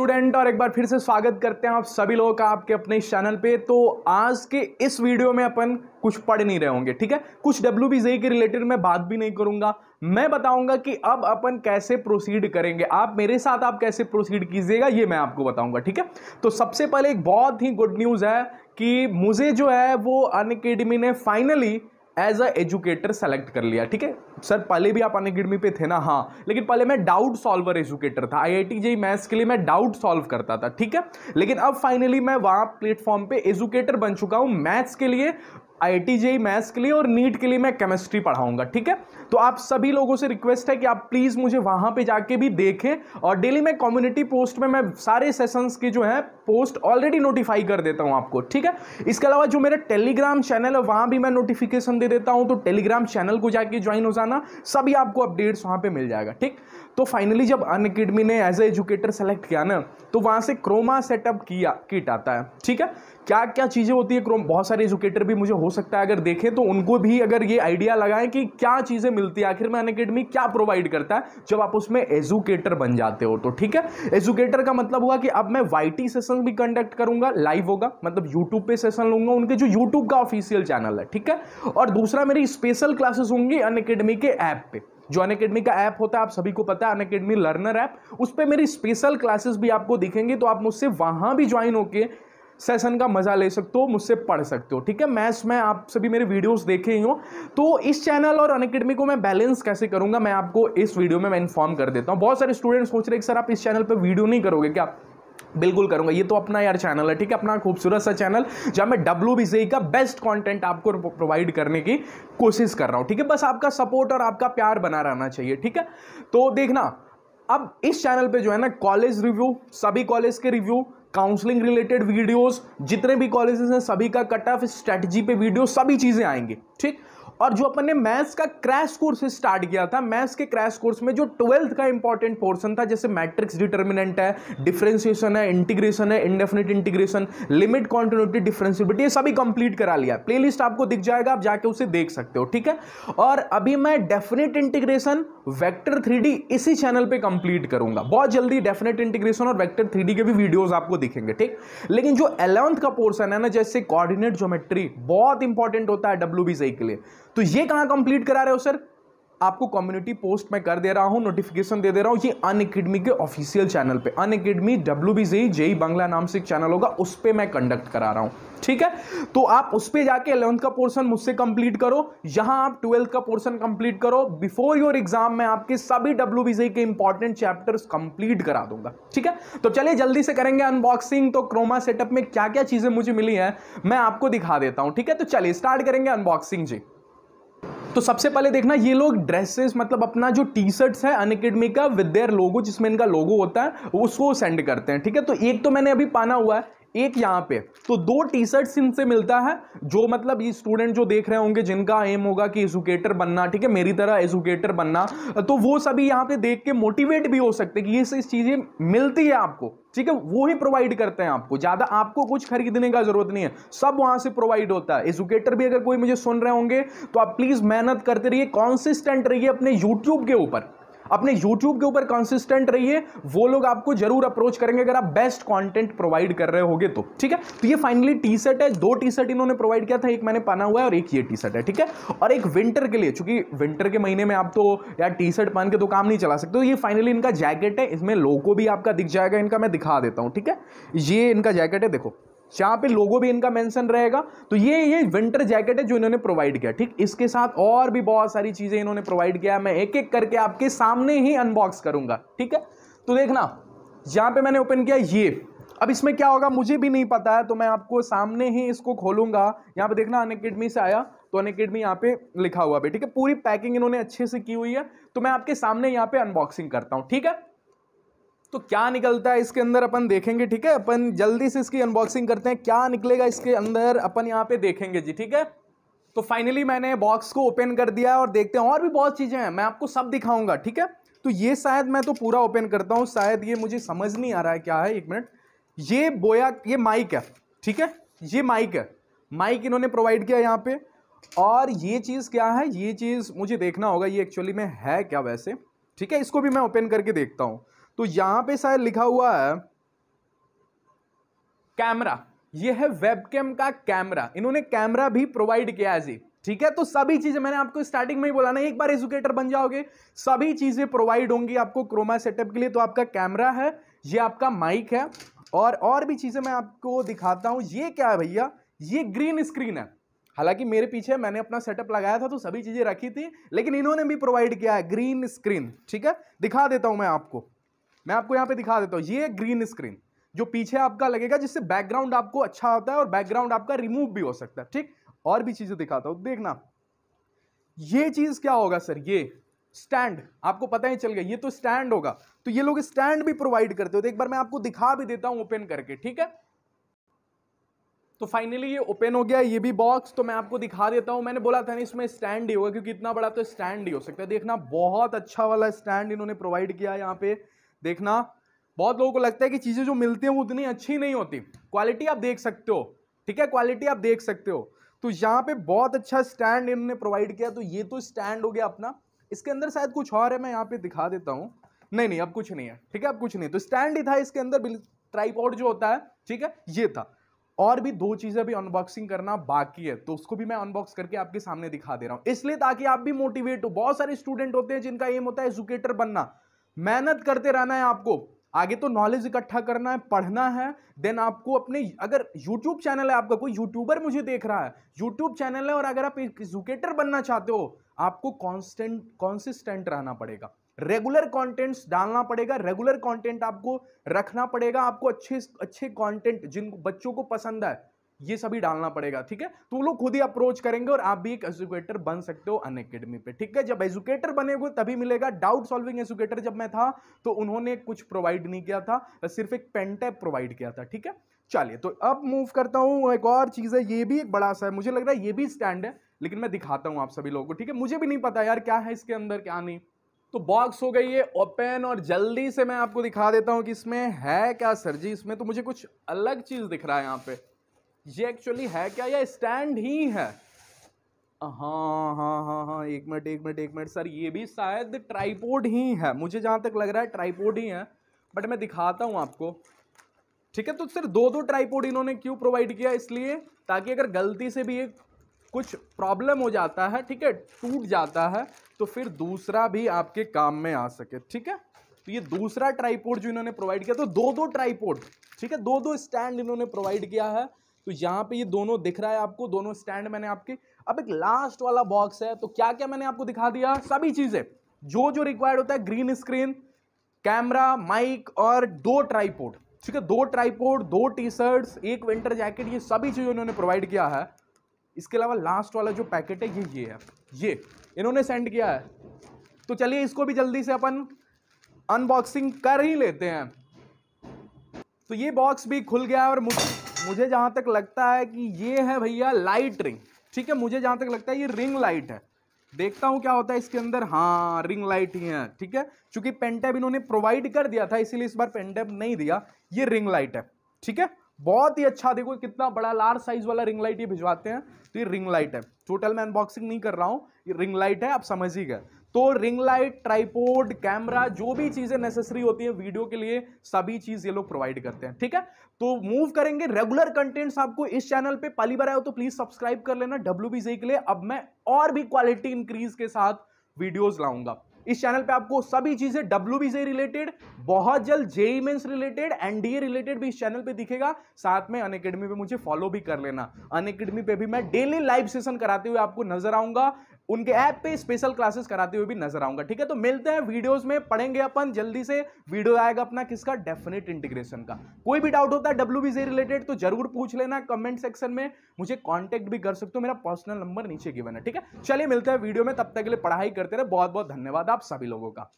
student और एक बार फिर से स्वागत करते हैं आप सभी लोगों का आपके अपने इस चैनल पे तो आज के इस वीडियो में अपन कुछ पढ़ नहीं रहे होंगे ठीक है कुछ डब्ल्यू बी के रिलेटेड मैं बात भी नहीं करूंगा मैं बताऊंगा कि अब अपन कैसे प्रोसीड करेंगे आप मेरे साथ आप कैसे प्रोसीड कीजिएगा ये मैं आपको बताऊंगा ठीक है तो सबसे पहले एक बहुत ही गुड न्यूज़ है कि मुझे जो है वो अन ने finally as a educator select कर लिया ठीक है सर पहले भी आप अनकेडमी पे थे ना हाँ लेकिन पहले मैं डाउट सॉल्वर एजुकेटर था आई आई टी जी मैथ्स के लिए मैं डाउट सॉल्व करता था ठीक है लेकिन अब फाइनली मैं वहाँ प्लेटफॉर्म पे एजुकेटर बन चुका हूँ मैथ्स के लिए आई आई मैथ्स के लिए और नीट के लिए मैं केमिस्ट्री पढ़ाऊंगा ठीक है तो आप सभी लोगों से रिक्वेस्ट है कि आप प्लीज़ मुझे वहां पे जाके भी देखें और डेली मैं कम्युनिटी पोस्ट में मैं सारे सेशंस के जो है पोस्ट ऑलरेडी नोटिफाई कर देता हूँ आपको ठीक है इसके अलावा जो मेरा टेलीग्राम चैनल है वहां भी मैं नोटिफिकेशन दे देता हूँ तो टेलीग्राम चैनल को जाके ज्वाइन हो जाना सभी आपको अपडेट्स वहां पर मिल जाएगा ठीक तो फाइनली जब अन अकेडमी ने एज ए एजुकेटर सेलेक्ट किया ना तो वहां से क्रोमा सेटअप किया किट आता है ठीक है क्या क्या चीज़ें होती है क्रोम बहुत सारे एजुकेटर भी मुझे हो सकता है अगर देखें तो उनको भी अगर ये आइडिया लगाएं कि क्या चीज़ें मिलती है आखिर में अन अकेडमी क्या प्रोवाइड करता है जब आप उसमें एजुकेटर बन जाते हो तो ठीक है एजुकेटर का मतलब हुआ कि अब मैं वाई सेशन भी कंडक्ट करूंगा लाइव होगा मतलब यूट्यूब पे सेशन लूंगा उनके जो यूट्यूब का ऑफिशियल चैनल है ठीक है और दूसरा मेरी स्पेशल क्लासेस होंगी अन के ऐप पे जो अन का ऐप होता है आप सभी को पता है अन अकेडमी लर्नर ऐप उस पर मेरी स्पेशल क्लासेस भी आपको दिखेंगे तो आप मुझसे वहाँ भी ज्वाइन होकर सेशन का मज़ा ले सकते हो मुझसे पढ़ सकते हो ठीक है मैथ्स में आप सभी मेरे वीडियोस देखे ही हो तो इस चैनल और अनकेडमी को मैं बैलेंस कैसे करूँगा मैं आपको इस वीडियो में मैं इन्फॉर्म कर देता हूँ बहुत सारे स्टूडेंट सोच रहे कि सर आप इस चैनल पर वीडियो नहीं करोगे क्या बिल्कुल करूंगा ये तो अपना यार चैनल है ठीक है अपना खूबसूरत सा चैनल जहाँ मैं डब्ल्यू बी सी का बेस्ट कंटेंट आपको प्रोवाइड करने की कोशिश कर रहा हूँ ठीक है बस आपका सपोर्ट और आपका प्यार बना रहना चाहिए ठीक है तो देखना अब इस चैनल पे जो है ना कॉलेज रिव्यू सभी कॉलेज के रिव्यू काउंसलिंग रिलेटेड वीडियोस जितने भी कॉलेजेस हैं सभी का कट ऑफ स्ट्रेटजी पे वीडियो सभी चीज़ें आएंगे ठीक और जो अपन ने मैथ्स का क्रैश कोर्स स्टार्ट किया था मैथ्स के क्रैश कोर्स में जो ट्वेल्थ का इंपॉर्टेंट पोर्सन था जैसे मैट्रिक्स डिटर्मिनेंट है डिफ्रेंसिएशन है इंटीग्रेशन है indefinite integration limit continuity differentiability ये सभी कंप्लीट करा लिया प्ले आपको दिख जाएगा आप जाके उसे देख सकते हो ठीक है और अभी मैं डेफिनेट इंटीग्रेशन वैक्टर थ्री इसी चैनल पर कंप्लीट करूंगा बहुत जल्दी डेफिनेट इंटीग्रेशन और वैक्टर थ्री के भी वीडियोज आपको दिखेंगे ठीक लेकिन जो एलेवंथ का पोर्सन है ना जैसे कॉर्डिनेट ज्योमेट्री बहुत इंपॉर्टेंट होता है डब्ल्यू के लिए तो ये कहां कंप्लीट करा रहे हो सर आपको कम्युनिटी पोस्ट में कर दे रहा हूं नोटिफिकेशन दे दे रहा हूं ये अन अकेडमी के ऑफिशियल चैनल पे Unacademy W B JEE JEE Bangla नाम से एक चैनल होगा उस पर मैं कंडक्ट करा रहा हूं ठीक है तो आप उस पर जाके इलेवंथ का पोर्सन मुझसे कंप्लीट करो यहां आप ट्वेल्थ का पोर्सन कंप्लीट करो बिफोर योर एग्जाम में आपके सभी डब्ल्यू बी जेई के इंपॉर्टेंट चैप्टर्स कंप्लीट करा दूंगा ठीक है तो चलिए जल्दी से करेंगे अनबॉक्सिंग तो क्रोमा सेटअप में क्या क्या चीज़ें मुझे मिली है मैं आपको दिखा देता हूं ठीक है तो चलिए स्टार्ट करेंगे अनबॉक्सिंग जी तो सबसे पहले देखना ये लोग ड्रेसेस मतलब अपना जो टी शर्ट्स है अन अकेडमी का विद देयर लोगो जिसमें इनका लोगो होता है उसको सेंड करते हैं ठीक है तो एक तो मैंने अभी पाना हुआ है एक यहाँ पे तो दो टी शर्ट्स इनसे मिलता है जो मतलब ये स्टूडेंट जो देख रहे होंगे जिनका एम होगा कि एजुकेटर बनना ठीक है मेरी तरह एजुकेटर बनना तो वो सभी यहाँ पे देख के मोटिवेट भी हो सकते कि ये सब चीज़ें मिलती है आपको ठीक है वो ही प्रोवाइड करते हैं आपको ज़्यादा आपको कुछ खरीदने का ज़रूरत नहीं है सब वहाँ से प्रोवाइड होता है एजुकेटर भी अगर कोई मुझे सुन रहे होंगे तो आप प्लीज़ मेहनत करते रहिए कॉन्सिस्टेंट रहिए अपने यूट्यूब के ऊपर अपने यूट्यूब के ऊपर कंसिस्टेंट रहिए वो लोग आपको जरूर अप्रोच करेंगे अगर आप बेस्ट कॉन्टेंट प्रोवाइड कर रहे होगे तो ठीक है तो ये फाइनली टी शर्ट है दो टी शर्ट इन्होंने प्रोवाइड किया था एक मैंने पहना हुआ है और एक ये टी शर्ट है ठीक है और एक विंटर के लिए चूंकि विंटर के महीने में आप तो यार टी शर्ट पहन के तो काम नहीं चला सकते तो ये फाइनली इनका जैकेट है इसमें लोगो भी आपका दिख जाएगा इनका मैं दिखा देता हूँ ठीक है ये इनका जैकेट है देखो यहाँ पे लोगो भी इनका मेंशन रहेगा तो ये ये विंटर जैकेट है जो इन्होंने प्रोवाइड किया ठीक इसके साथ और भी बहुत सारी चीज़ें इन्होंने प्रोवाइड किया मैं एक एक करके आपके सामने ही अनबॉक्स करूंगा ठीक है तो देखना यहाँ पे मैंने ओपन किया ये अब इसमें क्या होगा मुझे भी नहीं पता है तो मैं आपको सामने ही इसको खोलूंगा यहाँ पे देखना अनकेडमी से आया तो अनकेडमी यहां पे लिखा हुआ भी ठीक है पूरी पैकिंग इन्होंने अच्छे से की हुई है तो मैं आपके सामने यहाँ पे अनबॉक्सिंग करता हूँ ठीक है तो क्या निकलता है इसके अंदर अपन देखेंगे ठीक है अपन जल्दी से इसकी अनबॉक्सिंग करते हैं क्या निकलेगा इसके अंदर अपन यहाँ पे देखेंगे जी ठीक है तो फाइनली मैंने बॉक्स को ओपन कर दिया और देखते हैं और भी बहुत चीज़ें हैं मैं आपको सब दिखाऊंगा ठीक है तो ये शायद मैं तो पूरा ओपन करता हूँ शायद ये मुझे समझ नहीं आ रहा है क्या है एक मिनट ये बोया ये माइक है ठीक है ये माइक है माइक इन्होंने प्रोवाइड किया यहाँ पे और ये चीज़ क्या है ये चीज़ मुझे देखना होगा ये एक्चुअली में है क्या वैसे ठीक है इसको भी मैं ओपन करके देखता हूँ तो यहां पे शायद लिखा हुआ है कैमरा यह है वेबकैम का कैमरा इन्होंने कैमरा भी प्रोवाइड किया है जी ठीक है तो सभी चीजें मैंने आपको स्टार्टिंग में ही बोला ना एक बार एजुकेटर बन जाओगे सभी चीजें प्रोवाइड होंगी आपको क्रोमा सेटअप के लिए तो आपका कैमरा है ये आपका माइक है और और भी चीजें मैं आपको दिखाता हूं ये क्या है भैया ये ग्रीन स्क्रीन है हालांकि मेरे पीछे मैंने अपना सेटअप लगाया था तो सभी चीजें रखी थी लेकिन इन्होंने भी प्रोवाइड किया है ग्रीन स्क्रीन ठीक है दिखा देता हूं मैं आपको मैं आपको यहाँ पे दिखा देता हूँ ये ग्रीन स्क्रीन जो पीछे आपका लगेगा जिससे बैकग्राउंड आपको अच्छा होता है और बैकग्राउंड आपका रिमूव भी हो सकता है ठीक और भी चीज़ें दिखाता हूँ देखना ये चीज़ क्या होगा सर ये स्टैंड आपको पता ही चल गया ये तो स्टैंड होगा तो ये लोग स्टैंड भी प्रोवाइड करते हो तो एक बार मैं आपको दिखा भी देता हूँ ओपन करके ठीक है तो फाइनली ये ओपन हो गया ये भी बॉक्स तो मैं आपको दिखा देता हूँ मैंने बोला था नहीं इसमें स्टैंड ही होगा क्योंकि इतना बड़ा तो स्टैंड ही हो सकता है देखना बहुत अच्छा वाला स्टैंड इन्होंने प्रोवाइड किया यहाँ पे देखना बहुत लोगों को लगता है कि चीज़ें जो मिलती हैं वो उतनी अच्छी नहीं होती क्वालिटी आप देख सकते हो ठीक है क्वालिटी आप देख सकते हो तो यहाँ पे बहुत अच्छा स्टैंड इन्होंने प्रोवाइड किया तो ये तो स्टैंड हो गया अपना इसके अंदर शायद कुछ और है मैं यहाँ पे दिखा देता हूँ नहीं नहीं अब कुछ नहीं है ठीक है अब कुछ नहीं तो स्टैंड ही था इसके अंदर ट्राईपॉड जो होता है ठीक है ये था और भी दो चीज़ें भी अनबॉक्सिंग करना बाकी है तो उसको भी मैं अनबॉक्स करके आपके सामने दिखा दे रहा हूँ इसलिए ताकि आप भी मोटिवेट हो बहुत सारे स्टूडेंट होते हैं जिनका एम होता है एजुकेटर बनना मेहनत करते रहना है आपको आगे तो नॉलेज इकट्ठा करना है पढ़ना है देन आपको अपने अगर यूट्यूब चैनल है आपका कोई यूट्यूबर मुझे देख रहा है यूट्यूब चैनल है और अगर आप एक एजुकेटर बनना चाहते हो आपको कॉन्स्टेंट कॉन्सिस्टेंट रहना पड़ेगा रेगुलर कंटेंट्स डालना पड़ेगा रेगुलर कंटेंट आपको रखना पड़ेगा आपको अच्छे अच्छे कंटेंट जिन बच्चों को पसंद है ये सभी डालना पड़ेगा ठीक है तो वो लोग खुद ही अप्रोच करेंगे और आप भी एक एजुकेटर बन सकते हो अन अकेडमी पे ठीक है जब एजुकेटर बने हुए तभी मिलेगा डाउट सॉल्विंग एजुकेटर जब मैं था तो उन्होंने कुछ प्रोवाइड नहीं किया था सिर्फ एक पेनटैप प्रोवाइड किया था ठीक है चलिए तो अब मूव करता हूँ एक और चीज़ है ये भी एक बड़ा सा है मुझे लग रहा है ये भी स्टैंड है लेकिन मैं दिखाता हूँ आप सभी लोगों को ठीक है मुझे भी नहीं पता यार क्या है इसके अंदर क्या नहीं तो बॉक्स हो गई है ओपन और जल्दी से मैं आपको दिखा देता हूँ कि इसमें है क्या सर जी इसमें तो मुझे कुछ अलग चीज़ दिख रहा है यहाँ पे ये एक्चुअली है क्या या स्टैंड ही है हाँ हाँ हाँ हाँ एक मिनट एक मिनट एक मिनट सर ये भी शायद ट्राईपोड ही है मुझे जहाँ तक लग रहा है ट्राईपोड ही है बट मैं दिखाता हूँ आपको ठीक है तो सिर्फ दो दो ट्राईपोड इन्होंने क्यों प्रोवाइड किया इसलिए ताकि अगर गलती से भी एक कुछ प्रॉब्लम हो जाता है ठीक है टूट जाता है तो फिर दूसरा भी आपके काम में आ सके ठीक है तो ये दूसरा ट्राईपोड जो इन्होंने प्रोवाइड किया तो दो दो ट्राईपोड ठीक है दो दो स्टैंड इन्होंने प्रोवाइड किया है तो यहाँ पे ये दोनों दिख रहा है आपको दोनों स्टैंड मैंने आपके अब एक लास्ट वाला बॉक्स है तो क्या क्या मैंने आपको दिखा दिया सभी चीज़ें जो जो रिक्वायर्ड होता है ग्रीन स्क्रीन कैमरा माइक और दो ट्राईपोर्ड ठीक है दो ट्राईपोर्ड दो टी शर्ट एक विंटर जैकेट ये सभी चीज़ें इन्होंने प्रोवाइड किया है इसके अलावा लास्ट वाला जो पैकेट है ये ये है ये इन्होंने सेंड किया है तो चलिए इसको भी जल्दी से अपन अनबॉक्सिंग कर ही लेते हैं तो ये बॉक्स भी खुल गया और मुझे मुझे जहां तक लगता है कि ये है भैया लाइट रिंग ठीक है मुझे जहां तक लगता है ये रिंग लाइट है देखता हूं क्या होता है इसके अंदर हाँ रिंग लाइट ही है ठीक है चूंकि पेंटेब इन्होंने प्रोवाइड कर दिया था इसीलिए इस बार पेंटेब नहीं दिया ये रिंग लाइट है ठीक है बहुत ही अच्छा देखो कितना बड़ा लार्ज साइज वाला रिंग लाइट ये भिजवाते हैं तो ये रिंग लाइट है टोटल मैं अनबॉक्सिंग नहीं कर रहा हूँ ये रिंग लाइट है आप समझ ही गए तो रिंग लाइट ट्राइपोर्ड कैमरा जो भी चीज़ें नेसेसरी होती है वीडियो के लिए सभी चीज़ ये लोग प्रोवाइड करते हैं ठीक है तो मूव करेंगे रेगुलर कंटेंट्स आपको इस चैनल पे पहली बार आए हो तो प्लीज़ सब्सक्राइब कर लेना डब्ल्यू के लिए अब मैं और भी क्वालिटी इंक्रीज के साथ वीडियोज़ लाऊंगा इस चैनल पे आपको सभी चीज़ें डब्ल्यू रिलेटेड बहुत जल्द JEE Mains related NDA related भी इस चैनल पे दिखेगा साथ में अन अकेडमी पे मुझे फॉलो भी कर लेना अन अकेडमी पे भी मैं डेली लाइव सेशन कराते हुए आपको नजर आऊंगा उनके ऐप पे स्पेशल क्लासेस कराते हुए भी नजर आऊंगा ठीक है तो मिलते हैं वीडियोस में पढ़ेंगे अपन जल्दी से वीडियो आएगा अपना किसका डेफिनेट इंटीग्रेशन का कोई भी डाउट होता है डब्ल्यू से रिलेटेड तो जरूर पूछ लेना कमेंट सेक्शन में मुझे कॉन्टेक्ट भी कर सकते हो मेरा पर्सनल नंबर नीचे गिवन है ठीक है चलिए मिलते हैं वीडियो में तब तक के लिए पढ़ाई करते रहे बहुत बहुत धन्यवाद आप सभी लोगों का